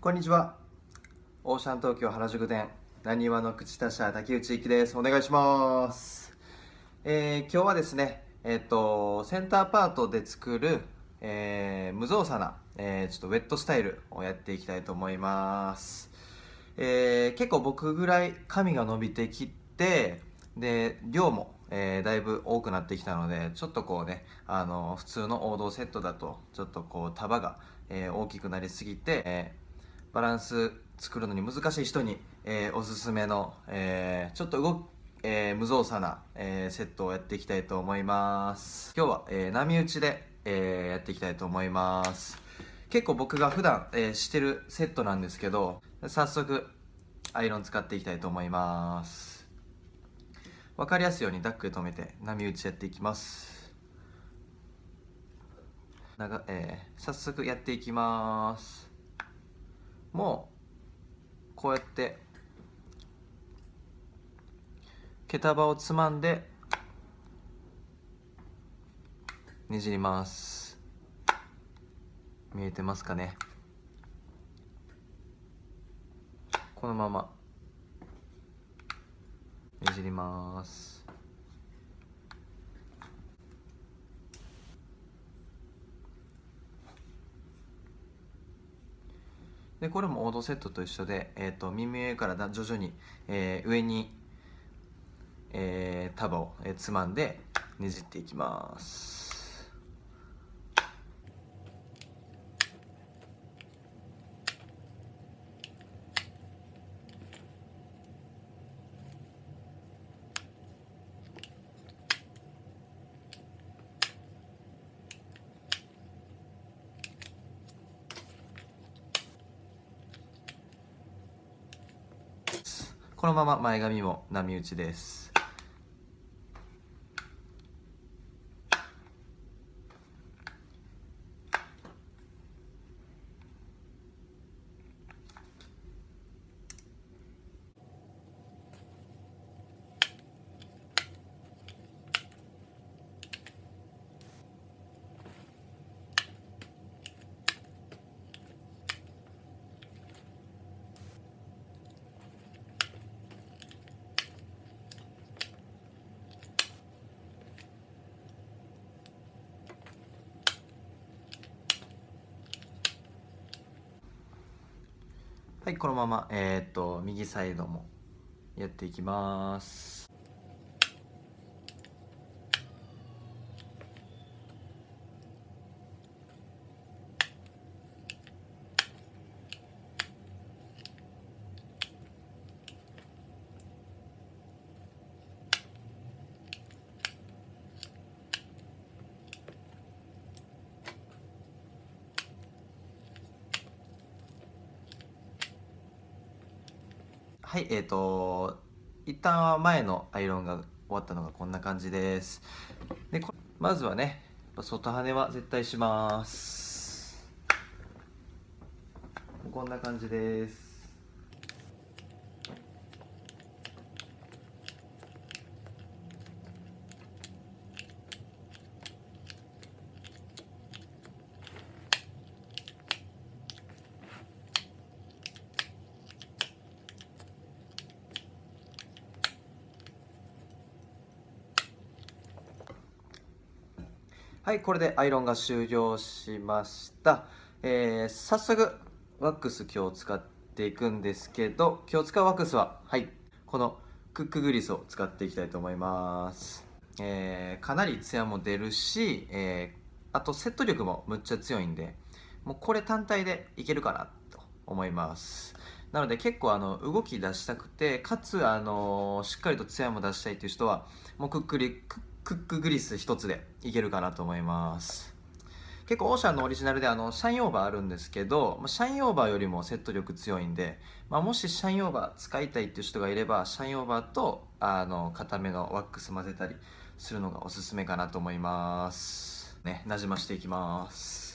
こんにちは。オーシャン東京原宿店、なにわの口田社竹内幸です。お願いします。えー、今日はですね、えっ、ー、と、センターパートで作る、えー、無造作な、えちょっとウェットスタイルをやっていきたいと思います。え結構僕ぐらい髪が伸びてきて、で、量もえー、だいぶ多くなってきたのでちょっとこうね、あの普通の王道セットだとちょっとこう束が、えー、大きくなりすぎて、えバランス作るのに難しい人に、えー、おすすめの、えー、ちょっと動えー、無造作な、えー、セットをやっていきたいと思います今日は、えー、波打ちで、えやっていきたいと思います結構僕が普段、えしてるセットなんですけど早速アイロン使っていきたいと思います分かりやすいようにダックで止めて波打ちやっていきます長、ええ早速やっていきますもうこうやって毛束をつまんでねじります見えてますかねこのままねじりますでこれもオードセットと一緒で、えーと、耳上からだ徐々に、えー、上に、えー、束を、えー、つまんでねじっていきますこのまま前髪も波打ちですはいこのままえー、っと右サイドもやっていきますはいえっ、ー、と一旦前のアイロンが終わったのがこんな感じですでまずはね外羽は絶対しますこんな感じですはい、これでアイロンが終了しました。えー、早速、ワックス今日使っていくんですけど、今日使うワックスは、はい、このクックグリスを使っていきたいと思います。えー、かなりツヤも出るし、えー、あとセット力もむっちゃ強いんで、もうこれ単体でいけるかなと思います。なので結構あの動き出したくて、かつあのしっかりとツヤも出したいっていう人は、もうクックリ、ククックグリス1つでいけるかなと思います結構オーシャンのオリジナルであのシャインオーバーあるんですけどシャインオーバーよりもセット力強いんで、まあ、もしシャインオーバー使いたいっていう人がいればシャインオーバーとあの固めのワックス混ぜたりするのがおすすめかなと思いますねなじましていきます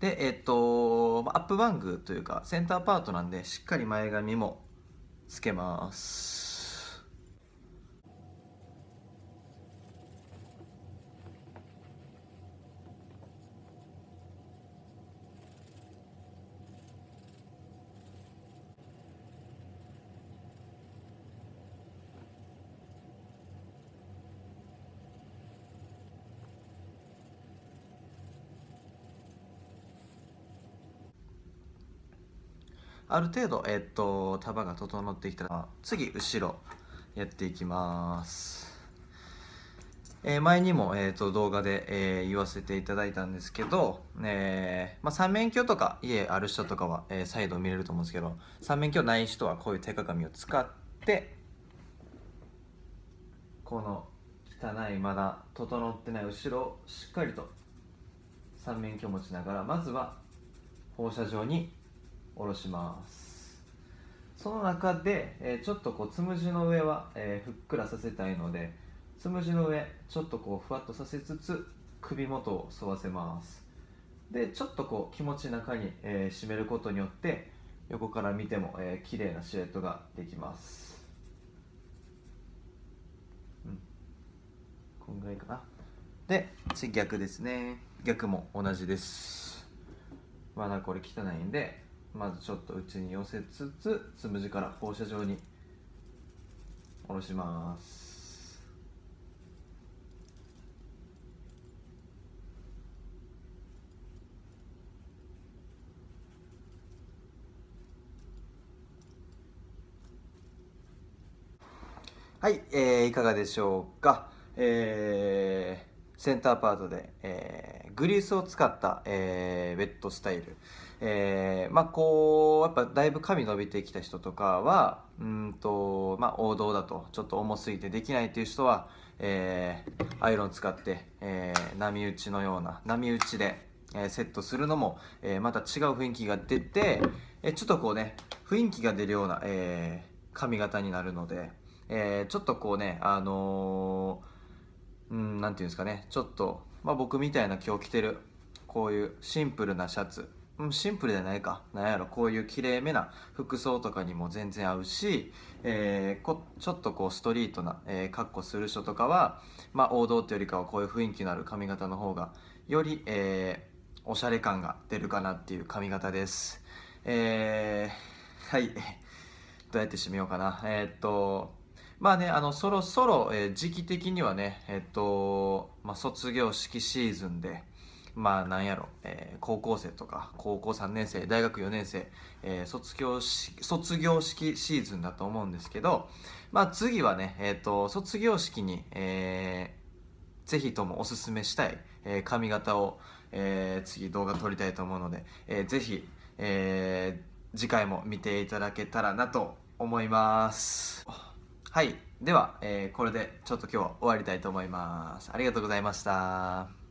で、えっと、アップバングというかセンターパートなんでしっかり前髪もつけます。ある程度、えっと、束が整ってきたら次後ろやっていきます、えー、前にも、えー、と動画で、えー、言わせていただいたんですけど、えーまあ、三面鏡とか家ある人とかは、えー、サイド見れると思うんですけど三面鏡ない人はこういう手鏡を使ってこの汚いまだ整ってない後ろをしっかりと三面鏡持ちながらまずは放射状に下ろしますその中で、えー、ちょっとこうつむじの上は、えー、ふっくらさせたいのでつむじの上ちょっとこうふわっとさせつつ首元を沿わせますでちょっとこう気持ち中に、えー、締めることによって横から見ても、えー、綺麗なシルエットができます、うん、こんぐらいかなで次逆ですね逆も同じですまだこれ汚いんでまずちょっと内に寄せつつつむじから放射状に下ろしますはい、えー、いかがでしょうか、えー、センターパートで、えー、グリースを使った、えー、ウェットスタイルえー、まあこうやっぱだいぶ髪伸びてきた人とかはうんと、まあ、王道だとちょっと重すぎてできないっていう人は、えー、アイロン使って、えー、波打ちのような波打ちで、えー、セットするのも、えー、また違う雰囲気が出て、えー、ちょっとこうね雰囲気が出るような、えー、髪型になるので、えー、ちょっとこうねあのー、うんなんていうんですかねちょっと、まあ、僕みたいな今日着てるこういうシンプルなシャツうん、シンプルじゃないか。なんやろ、こういうきれいめな服装とかにも全然合うし、えー、こちょっとこうストリートな、えー、格好する人とかは、まあ王道っていうよりかはこういう雰囲気のある髪型の方が、より、えー、おしゃれ感が出るかなっていう髪型です。えー、はい。どうやって締めようかな。えー、っと、まあね、あの、そろそろ、えー、時期的にはね、えー、っと、まあ卒業式シーズンで、まあなんやろ、えー、高校生とか高校3年生大学4年生、えー、卒業し卒業式シーズンだと思うんですけど、まあ、次はね、えーと、と卒業式に、えー、ぜひともおすすめしたい、えー、髪型を、えー、次動画撮りたいと思うので、えー、ぜひ、えー、次回も見ていただけたらなと思いますはいでは、えー、これでちょっと今日は終わりたいと思いますありがとうございました